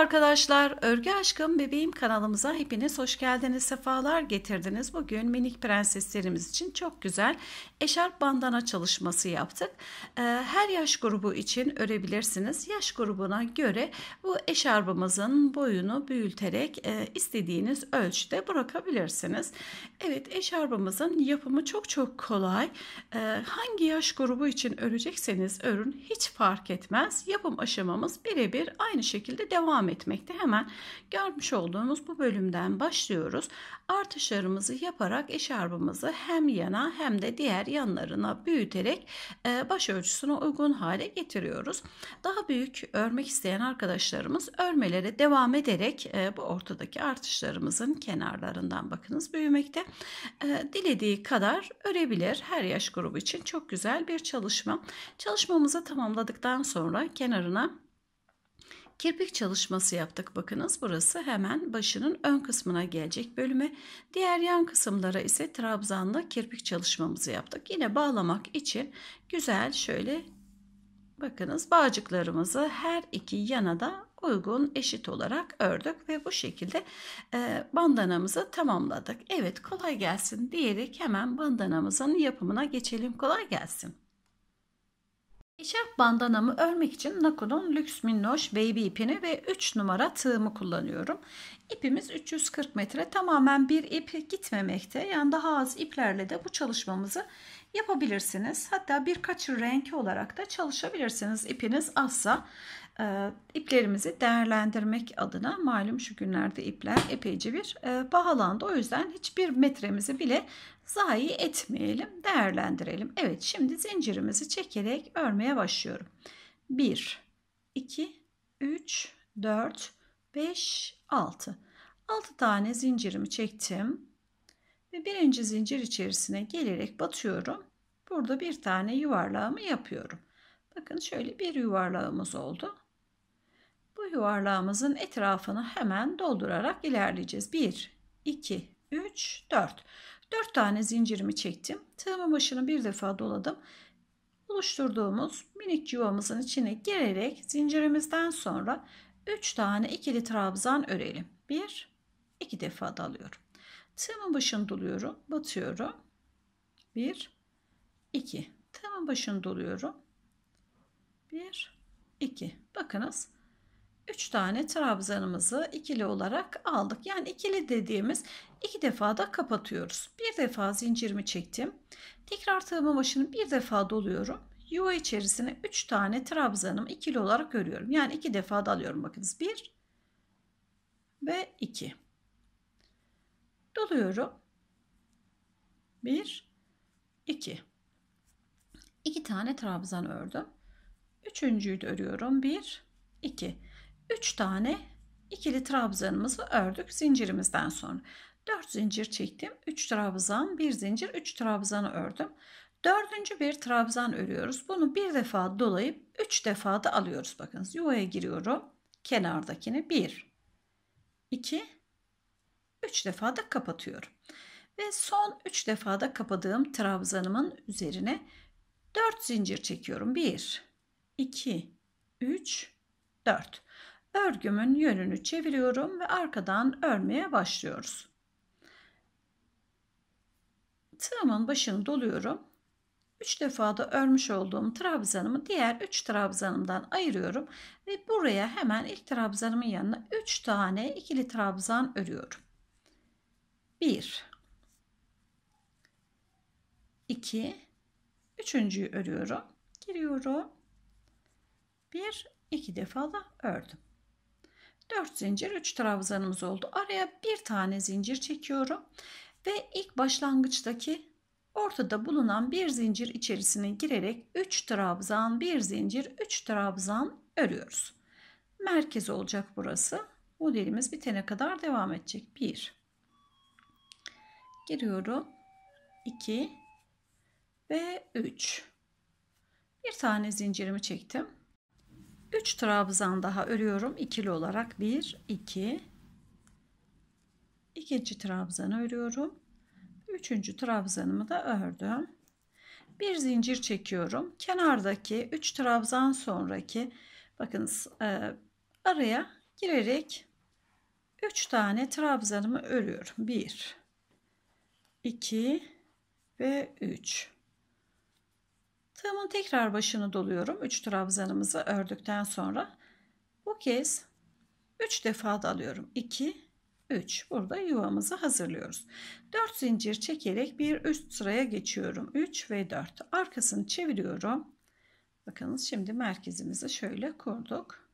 arkadaşlar, Örgü Aşkım Bebeğim kanalımıza hepiniz hoş geldiniz, sefalar getirdiniz. Bugün minik prenseslerimiz için çok güzel eşarp bandana çalışması yaptık. Ee, her yaş grubu için örebilirsiniz. Yaş grubuna göre bu eşarbımızın boyunu büyüterek e, istediğiniz ölçüde bırakabilirsiniz. Evet, eşarbımızın yapımı çok çok kolay. Ee, hangi yaş grubu için örecekseniz örün hiç fark etmez. Yapım aşamamız birebir aynı şekilde devam ediyor etmekte. Hemen görmüş olduğunuz bu bölümden başlıyoruz. Artışlarımızı yaparak eşarbımızı hem yana hem de diğer yanlarına büyüterek e, baş ölçüsüne uygun hale getiriyoruz. Daha büyük örmek isteyen arkadaşlarımız örmelere devam ederek e, bu ortadaki artışlarımızın kenarlarından bakınız büyümekte. E, dilediği kadar örebilir. Her yaş grubu için çok güzel bir çalışma. Çalışmamızı tamamladıktan sonra kenarına kirpik çalışması yaptık bakınız. Burası hemen başının ön kısmına gelecek bölüme. Diğer yan kısımlara ise trabzanla kirpik çalışmamızı yaptık. Yine bağlamak için güzel şöyle bakınız bağcıklarımızı her iki yana da uygun eşit olarak ördük ve bu şekilde e, bandanamızı tamamladık. Evet kolay gelsin diyerek hemen bandanamızın yapımına geçelim. Kolay gelsin. Eşarp bandanamı örmek için Nako'nun lüks minnoş baby ipini ve 3 numara tığımı kullanıyorum. İpimiz 340 metre tamamen bir ip gitmemekte. Yani daha az iplerle de bu çalışmamızı yapabilirsiniz. Hatta birkaç renk olarak da çalışabilirsiniz ipiniz azsa e, iplerimizi değerlendirmek adına malum şu günlerde ipler epeyce bir e, pahalandı. O yüzden hiçbir metremizi bile zayi etmeyelim, değerlendirelim. Evet şimdi zincirimizi çekerek örmeye başlıyorum. 1, 2, 3, 4, 5, 6. 6 tane zincirimi çektim. Ve birinci zincir içerisine gelerek batıyorum. Burada bir tane yuvarlağımı yapıyorum. Bakın şöyle bir yuvarlağımız oldu yuvarlağımızın etrafını hemen doldurarak ilerleyeceğiz. 1, 2, 3, 4. 4 tane zincirimi çektim. Tığımın başını bir defa doladım. Oluşturduğumuz minik yuvamızın içine girerek zincirimizden sonra 3 tane ikili trabzan örelim. 1, 2 defa dalıyorum. Tığımın başını doluyorum, batıyorum. 1, 2. Tığımın başını doluyorum. 1, 2. Bakınız 3 tane trabzanımızı ikili olarak aldık. Yani ikili dediğimiz iki defa da kapatıyoruz. Bir defa zincirimi çektim. Tekrar tığımın başını bir defa doluyorum. Yuva içerisine 3 tane trabzanımı ikili olarak örüyorum. Yani iki defa da alıyorum. Bakınız 1 ve 2. Doluyorum. 1 2 2 tane trabzan ördüm. Üçüncüyü de örüyorum. 1 2 3 tane ikili trabzanımızı ördük zincirimizden sonra. 4 zincir çektim. 3 trabzan, 1 zincir, 3 trabzanı ördüm. Dördüncü bir trabzan örüyoruz. Bunu bir defa dolayıp 3 defa da alıyoruz. Bakınız yuvaya giriyorum. Kenardakini 1, 2, 3 defa da kapatıyorum. Ve son 3 defa da kapadığım trabzanımın üzerine 4 zincir çekiyorum. 1, 2, 3, 4 örgümün yönünü çeviriyorum ve arkadan örmeye başlıyoruz. Tığımın başını doluyorum. 3 defa da örmüş olduğum trabzanımı diğer 3 trabzanımdan ayırıyorum ve buraya hemen ilk trabzanımın yanına 3 tane ikili trabzan örüyorum. 1 2 üçüncüyü örüyorum. Giriyorum. 1 2 defa da ördüm. 4 zincir 3 trabzanımız oldu. Araya bir tane zincir çekiyorum. Ve ilk başlangıçtaki ortada bulunan bir zincir içerisine girerek 3 trabzan, bir zincir, 3 trabzan örüyoruz. Merkez olacak burası. Modelimiz bitene kadar devam edecek. 1 giriyorum. 2 ve 3 bir tane zincirimi çektim 3 trabzan daha örüyorum ikili olarak 1 2 ikinci trabzanı örüyorum üçüncü trabzanımı da ördüm bir zincir çekiyorum kenardaki 3 trabzan sonraki bakın e, araya girerek 3 tane trabzanımı örüyorum 1 2 ve 3 Tığımın tekrar başını doluyorum. 3 trabzanımızı ördükten sonra bu kez 3 defa dalıyorum. 2 3. Burada yuvamızı hazırlıyoruz. 4 zincir çekerek bir üst sıraya geçiyorum. 3 ve 4. Arkasını çeviriyorum. Bakınız şimdi merkezimizi şöyle kurduk.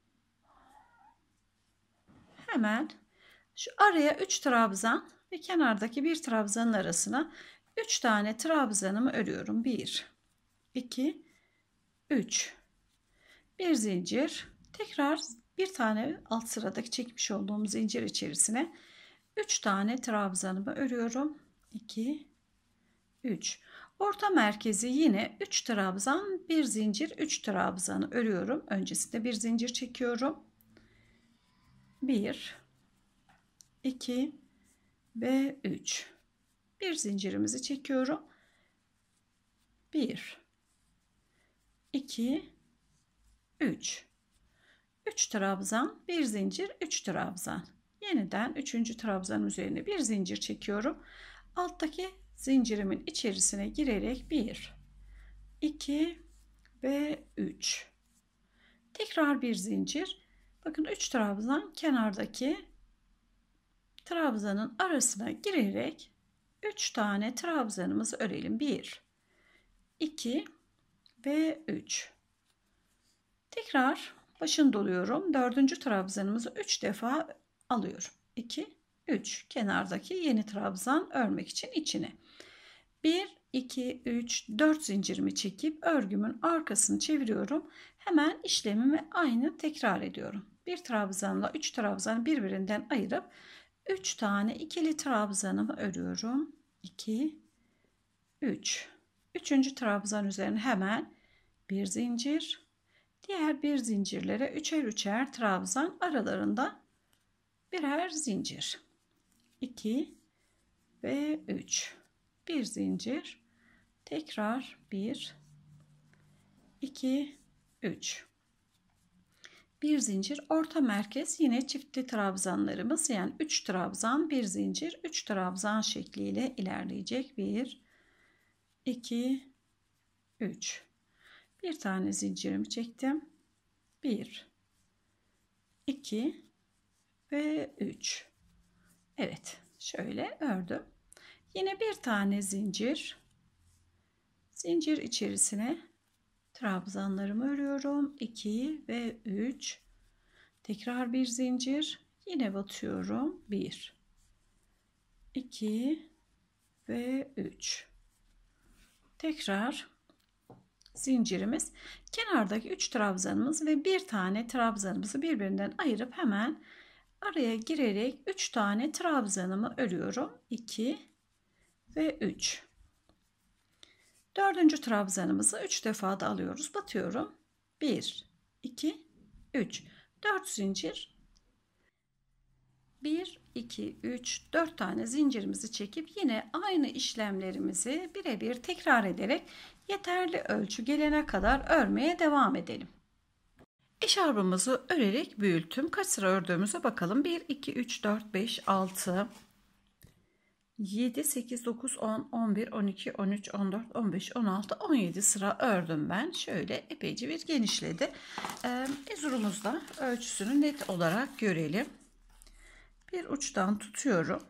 Hemen şu araya 3 trabzan ve kenardaki bir trabzanın arasına 3 tane trabzanımı örüyorum. 1 2 3 bir zincir tekrar bir tane alt sıradaki çekmiş olduğum zincir içerisine 3 tane trabzanımı örüyorum 2 3 orta merkezi yine 3 trabzan bir zincir 3 trabzanı örüyorum öncesinde bir zincir çekiyorum 1 2 ve 3 bir zincirimizi çekiyorum 1 2 3 3 trabzan, bir zincir, 3 trabzan. Yeniden 3. trabzan üzerine bir zincir çekiyorum. Alttaki zincirimin içerisine girerek 1 2 ve 3. Tekrar bir zincir. Bakın 3 trabzan kenardaki trabzanın arasına girerek 3 tane trabzanımızı örelim. 1 2 ve 3. Tekrar başını doluyorum. Dördüncü trabzanımızı 3 defa alıyorum. 2, 3. Kenardaki yeni trabzan örmek için içine. 1, 2, 3, 4 zincirimi çekip örgümün arkasını çeviriyorum. Hemen işlemimi aynı tekrar ediyorum. Bir trabzanla 3 trabzanı birbirinden ayırıp 3 tane ikili trabzanımı örüyorum. 2, 3. Üçüncü trabzan üzerine hemen bir zincir. Diğer bir zincirlere üçer üçer trabzan aralarında birer zincir. 2 ve 3. Bir zincir. Tekrar 1 2 3. Bir zincir orta merkez yine çiftli trabzanlarımız yani 3 trabzan bir zincir 3 trabzan şekliyle ilerleyecek. 1 2 3 bir tane zincirimi çektim. 1 2 ve 3 Evet şöyle ördüm. Yine bir tane zincir. Zincir içerisine trabzanlarımı örüyorum. 2 ve 3. Tekrar bir zincir. Yine batıyorum. 1 2 ve 3. Tekrar zincirimiz. Kenardaki 3 trabzanımız ve bir tane trabzanımızı birbirinden ayırıp hemen araya girerek 3 tane trabzanımı örüyorum. 2 ve 3. Dördüncü trabzanımızı 3 defa da alıyoruz. Batıyorum. 1, 2, 3. 4 zincir. 1, 2, 3, 4 tane zincirimizi çekip yine aynı işlemlerimizi birebir tekrar ederek yeterli ölçü gelene kadar örmeye devam edelim. Eşarbımızı örerek büyültüm. Kaç sıra ördüğümüze bakalım. 1, 2, 3, 4, 5, 6, 7, 8, 9, 10, 11, 12, 13, 14, 15, 16, 17 sıra ördüm ben. Şöyle epeyce bir genişledi. Ee, Ezurumuzda ölçüsünü net olarak görelim. Bir uçtan tutuyorum.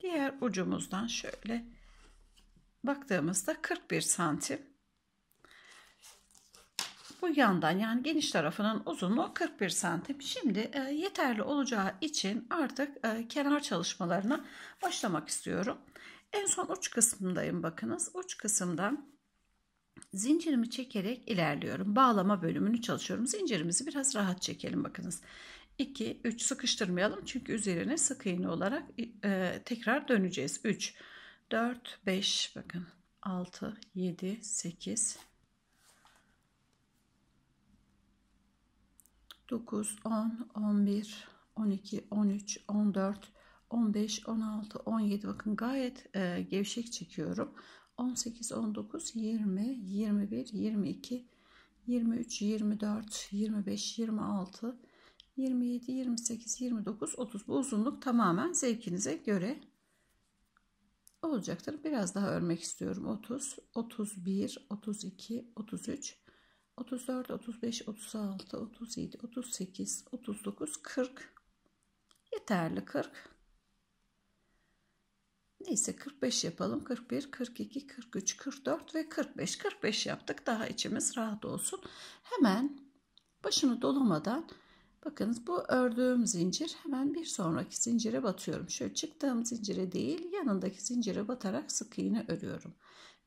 Diğer ucumuzdan şöyle baktığımızda 41 santim. Bu yandan yani geniş tarafının uzunluğu 41 santim. Şimdi e, yeterli olacağı için artık e, kenar çalışmalarına başlamak istiyorum. En son uç kısmındayım bakınız. Uç kısımdan zincirimi çekerek ilerliyorum. Bağlama bölümünü çalışıyorum. Zincirimizi biraz rahat çekelim bakınız. 2, 3 sıkıştırmayalım çünkü üzerine sık iğne olarak e, tekrar döneceğiz. 3, 4, 4, 5 bakın 6, 7, 8, 9, 10, 11, 12, 13, 14, 15, 16, 17 bakın gayet e, gevşek çekiyorum. 18, 19, 20, 21, 22, 23, 24, 25, 26, 27, 28, 29, 30 bu uzunluk tamamen zevkinize göre olacaktır. Biraz daha örmek istiyorum. 30, 31, 32, 33, 34, 35, 36, 37, 38, 39, 40. Yeterli 40. Neyse 45 yapalım. 41, 42, 43, 44 ve 45. 45 yaptık. Daha içimiz rahat olsun. Hemen başını dolamadan Bakınız bu ördüğüm zincir hemen bir sonraki zincire batıyorum. Şöyle çıktığım zincire değil yanındaki zincire batarak sık iğne örüyorum.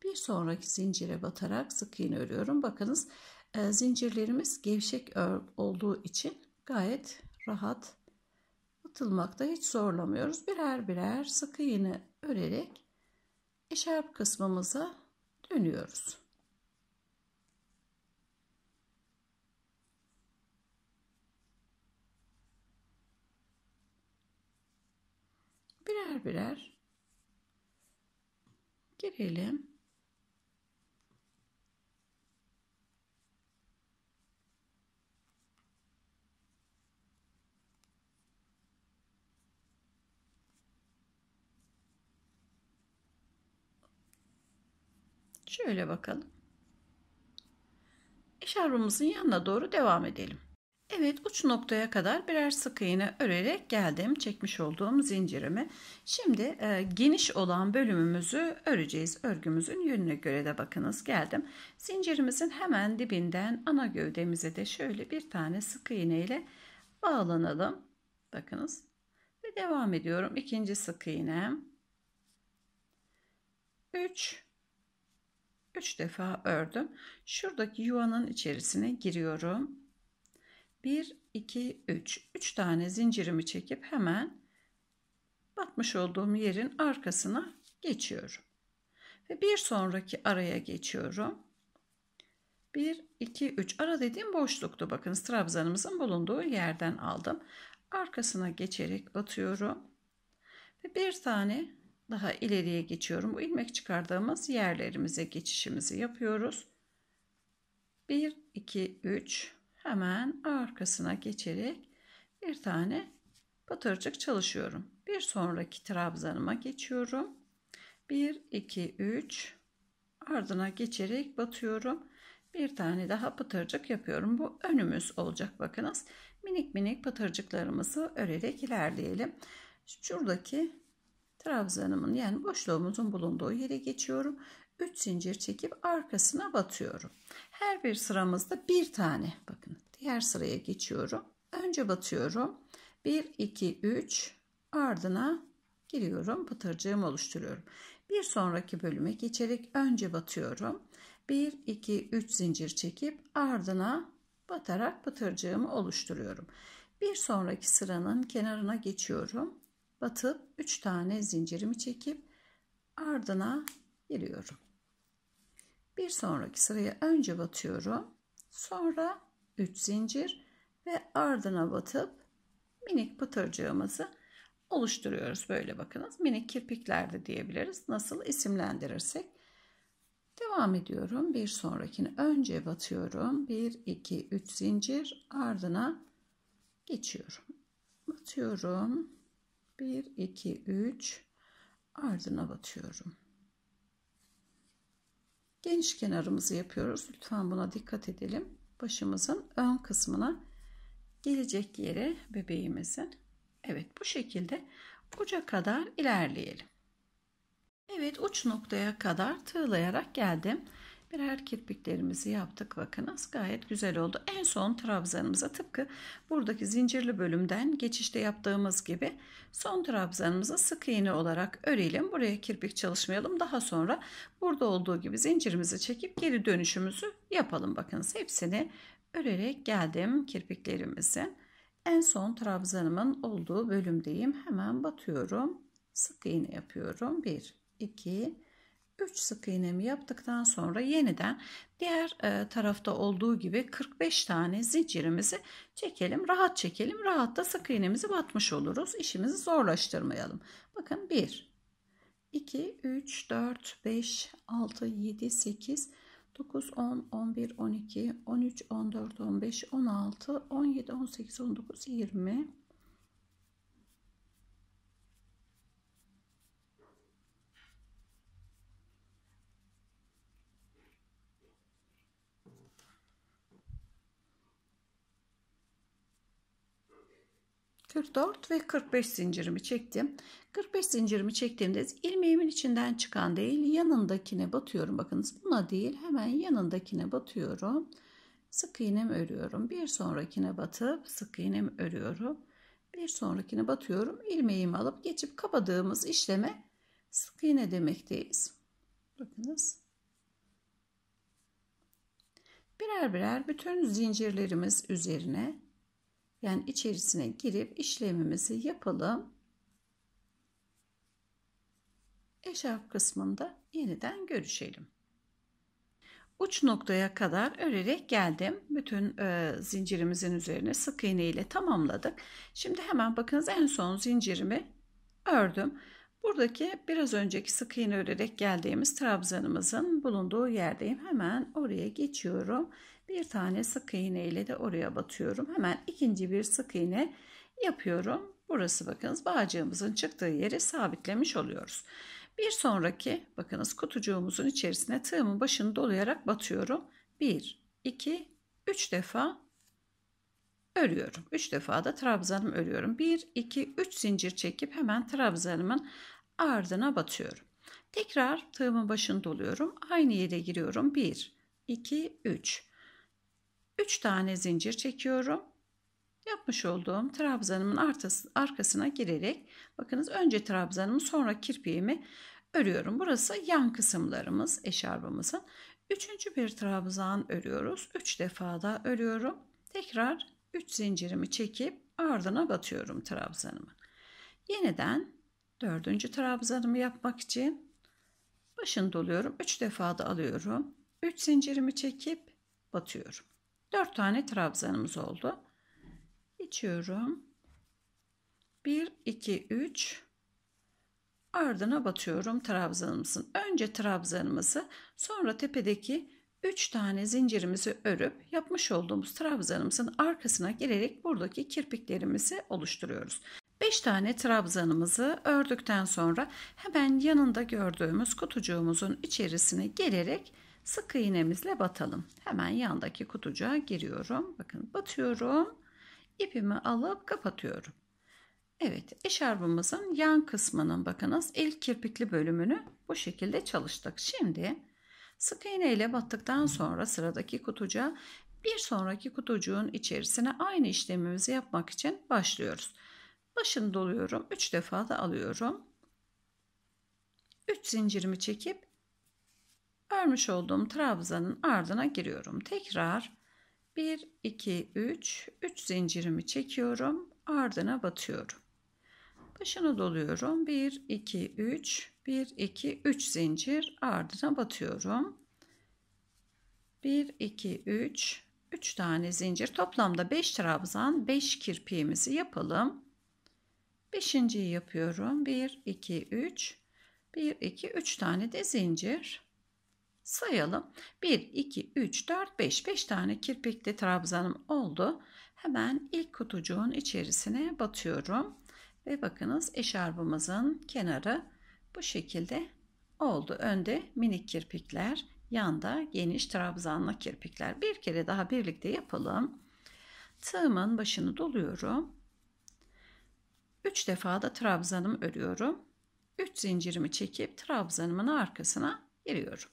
Bir sonraki zincire batarak sık iğne örüyorum. Bakınız e, zincirlerimiz gevşek olduğu için gayet rahat atılmakta hiç zorlamıyoruz. Birer birer sık iğne örerek eşarp kısmımıza dönüyoruz. birer birer girelim. Şöyle bakalım. Eşarbımızın yanına doğru devam edelim. Evet uç noktaya kadar birer sık iğne örerek geldim çekmiş olduğum zincirimi. Şimdi e, geniş olan bölümümüzü öreceğiz. Örgümüzün yönüne göre de bakınız geldim. Zincirimizin hemen dibinden ana gövdemize de şöyle bir tane sık iğne ile bağlanalım. Bakınız ve devam ediyorum. İkinci sık iğnem. 3 3 defa ördüm. Şuradaki yuvanın içerisine giriyorum 1, 2, 3. 3 tane zincirimi çekip hemen batmış olduğum yerin arkasına geçiyorum. Ve bir sonraki araya geçiyorum. 1, 2, 3. Ara dediğim boşluktu. Bakın trabzanımızın bulunduğu yerden aldım. Arkasına geçerek batıyorum. Ve bir tane daha ileriye geçiyorum. Bu ilmek çıkardığımız yerlerimize geçişimizi yapıyoruz. 1, 2, 3 hemen arkasına geçerek bir tane patırcık çalışıyorum. Bir sonraki trabzanıma geçiyorum. 1 2 3 ardına geçerek batıyorum. Bir tane daha patırcık yapıyorum. Bu önümüz olacak bakınız. Minik minik patırcıklarımızı örerek ilerleyelim. Şuradaki trabzanımın yani boşluğumuzun bulunduğu yere geçiyorum. 3 zincir çekip arkasına batıyorum. Her bir sıramızda bir tane. Bakın diğer sıraya geçiyorum. Önce batıyorum. 1, 2, 3 ardına giriyorum. Pıtırcığım oluşturuyorum. Bir sonraki bölüme geçerek önce batıyorum. 1, 2, 3 zincir çekip ardına batarak pıtırcığımı oluşturuyorum. Bir sonraki sıranın kenarına geçiyorum. Batıp 3 tane zincirimi çekip ardına giriyorum. Bir sonraki sıraya önce batıyorum. Sonra 3 zincir ve ardına batıp minik pıtırcığımızı oluşturuyoruz. Böyle bakınız minik kirpikler de diyebiliriz. Nasıl isimlendirirsek. Devam ediyorum. Bir sonrakini önce batıyorum. 1, 2, 3 zincir ardına geçiyorum. Batıyorum. 1, 2, 3 ardına batıyorum. Geniş kenarımızı yapıyoruz. Lütfen buna dikkat edelim. Başımızın ön kısmına gelecek yere bebeğimizin. Evet bu şekilde uca kadar ilerleyelim. Evet uç noktaya kadar tığlayarak geldim birer kirpiklerimizi yaptık. Bakınız gayet güzel oldu. En son trabzanımıza tıpkı buradaki zincirli bölümden geçişte yaptığımız gibi son trabzanımızı sık iğne olarak örelim. Buraya kirpik çalışmayalım. Daha sonra burada olduğu gibi zincirimizi çekip geri dönüşümüzü yapalım. Bakınız hepsini örerek geldim kirpiklerimizin. En son trabzanımın olduğu bölümdeyim. Hemen batıyorum. Sık iğne yapıyorum. 1, 2, 3 sık iğnemi yaptıktan sonra yeniden diğer e, tarafta olduğu gibi 45 tane zincirimizi çekelim. Rahat çekelim. Rahat da sık iğnemizi batmış oluruz. işimizi zorlaştırmayalım. Bakın 1 2 3 4 5 6 7 8 9 10 11 12 13 14 15 16 17 18 19 20 44 ve 45 zincirimi çektim. 45 zincirimi çektiğimde ilmeğimin içinden çıkan değil yanındakine batıyorum. Bakınız buna değil hemen yanındakine batıyorum. Sık iğnem örüyorum. Bir sonrakine batıp sık iğnem örüyorum. Bir sonrakine batıyorum. ilmeğimi alıp geçip kapadığımız işleme sık iğne demekteyiz. Bakınız. Birer birer bütün zincirlerimiz üzerine yani içerisine girip işlemimizi yapalım. Eşarp kısmında yeniden görüşelim. Uç noktaya kadar örerek geldim. Bütün e, zincirimizin üzerine sık iğne ile tamamladık. Şimdi hemen bakınız en son zincirimi ördüm. Buradaki biraz önceki sık iğne örerek geldiğimiz trabzanımızın bulunduğu yerdeyim. Hemen oraya geçiyorum bir tane sık iğne ile de oraya batıyorum. Hemen ikinci bir sık iğne yapıyorum. Burası bakınız bağcığımızın çıktığı yeri sabitlemiş oluyoruz. Bir sonraki bakınız kutucuğumuzun içerisine tığımın başını dolayarak batıyorum. 1, 2, 3 defa örüyorum. 3 defa da trabzanımı örüyorum. 1, 2, 3 zincir çekip hemen trabzanımın ardına batıyorum. Tekrar tığımın başını doluyorum. Aynı yere giriyorum. 1, 2, 3. 3 tane zincir çekiyorum. Yapmış olduğum trabzanımın arkasına girerek bakınız önce trabzanımı sonra kirpiğimi örüyorum. Burası yan kısımlarımız eşarbımızın. Üçüncü bir trabzan örüyoruz. 3 defa da örüyorum. Tekrar 3 zincirimi çekip ardına batıyorum trabzanımı. Yeniden dördüncü trabzanımı yapmak için başını doluyorum. 3 defa da alıyorum. 3 zincirimi çekip batıyorum. 4 tane trabzanımız oldu. İçiyorum. 1, 2, 3. Ardına batıyorum trabzanımızın. Önce trabzanımızı sonra tepedeki 3 tane zincirimizi örüp yapmış olduğumuz trabzanımızın arkasına girerek buradaki kirpiklerimizi oluşturuyoruz. 5 tane trabzanımızı ördükten sonra hemen yanında gördüğümüz kutucuğumuzun içerisine gelerek sık iğnemizle batalım. Hemen yandaki kutucuğa giriyorum. Bakın batıyorum. İpimi alıp kapatıyorum. Evet eşarbımızın yan kısmının bakınız ilk kirpikli bölümünü bu şekilde çalıştık. Şimdi sık iğne ile battıktan sonra sıradaki kutucuğa bir sonraki kutucuğun içerisine aynı işlemimizi yapmak için başlıyoruz. Başını doluyorum. 3 defa da alıyorum. 3 zincirimi çekip Örmüş olduğum trabzanın ardına giriyorum. Tekrar 1, 2, 3, 3 zincirimi çekiyorum. Ardına batıyorum. Başını doluyorum. 1, 2, 3, 1, 2, 3 zincir ardına batıyorum. 1, 2, 3, 3 tane zincir. Toplamda 5 trabzan, 5 kirpiğimizi yapalım. 5.yi yapıyorum. 1, 2, 3, 1, 2, 3 tane de zincir sayalım. 1, 2, 3, 4, 5. 5 tane kirpikli trabzanım oldu. Hemen ilk kutucuğun içerisine batıyorum. Ve bakınız eşarbımızın kenarı bu şekilde oldu. Önde minik kirpikler, yanda geniş trabzanlı kirpikler. Bir kere daha birlikte yapalım. Tığımın başını doluyorum. 3 defa da trabzanımı örüyorum. 3 zincirimi çekip trabzanımın arkasına giriyorum.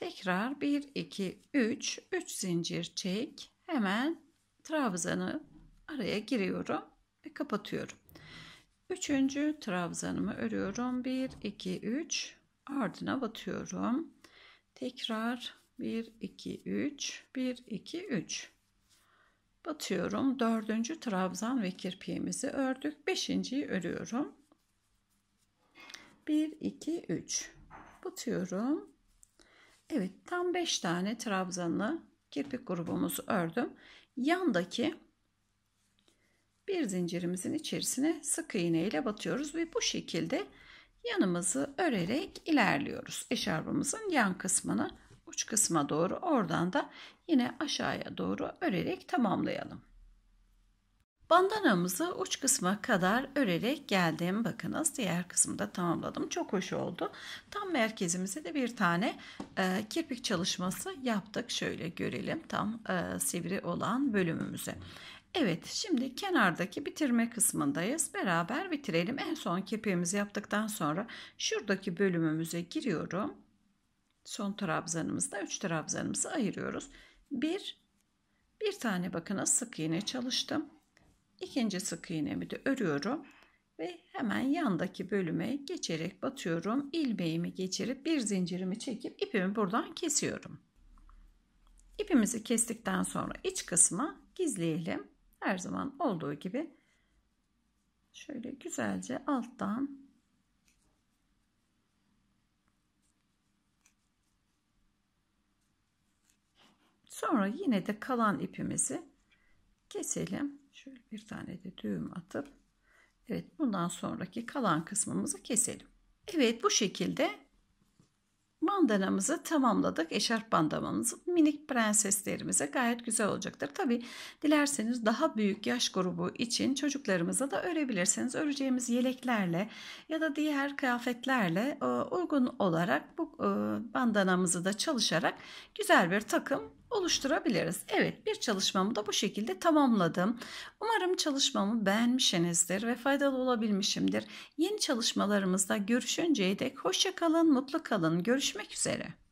Tekrar 1, 2, 3, 3 zincir çek. Hemen trabzanı araya giriyorum ve kapatıyorum. Üçüncü trabzanımı örüyorum. 1, 2, 3 ardına batıyorum. Tekrar 1, 2, 3, 1, 2, 3 batıyorum. Dördüncü trabzan ve kirpiğimizi ördük. Beşinciyi örüyorum. 1, 2, 3 batıyorum Evet tam 5 tane trabzanlı kirpik grubumuzu ördüm. Yandaki bir zincirimizin içerisine sık iğne ile batıyoruz ve bu şekilde yanımızı örerek ilerliyoruz. Eşarbımızın yan kısmını uç kısma doğru oradan da yine aşağıya doğru örerek tamamlayalım. Bandanamızı uç kısma kadar örerek geldim. Bakınız diğer kısımda tamamladım. Çok hoş oldu. Tam merkezimize de bir tane e, kirpik çalışması yaptık. Şöyle görelim tam e, sivri olan bölümümüze. Evet şimdi kenardaki bitirme kısmındayız. Beraber bitirelim. En son kirpiğimizi yaptıktan sonra şuradaki bölümümüze giriyorum. Son trabzanımızda 3 trabzanımızı ayırıyoruz. bir, bir tane bakınız sık iğne çalıştım ikinci sık iğnemi de örüyorum ve hemen yandaki bölüme geçerek batıyorum. ilmeğimi geçirip bir zincirimi çekip ipimi buradan kesiyorum. İpimizi kestikten sonra iç kısmı gizleyelim. Her zaman olduğu gibi şöyle güzelce alttan Sonra yine de kalan ipimizi keselim. Şöyle bir tane de düğüm atıp evet bundan sonraki kalan kısmımızı keselim. Evet bu şekilde mandanamızı tamamladık. Eşarp bandanamızı minik prenseslerimize gayet güzel olacaktır. Tabi dilerseniz daha büyük yaş grubu için çocuklarımıza da örebilirsiniz. Öreceğimiz yeleklerle ya da diğer kıyafetlerle e, uygun olarak bu e, bandanamızı da çalışarak güzel bir takım oluşturabiliriz. Evet bir çalışmamı da bu şekilde tamamladım. Umarım çalışmamı beğenmişsinizdir ve faydalı olabilmişimdir. Yeni çalışmalarımızda görüşünceye dek hoşça kalın, mutlu kalın. Görüşmek üzere.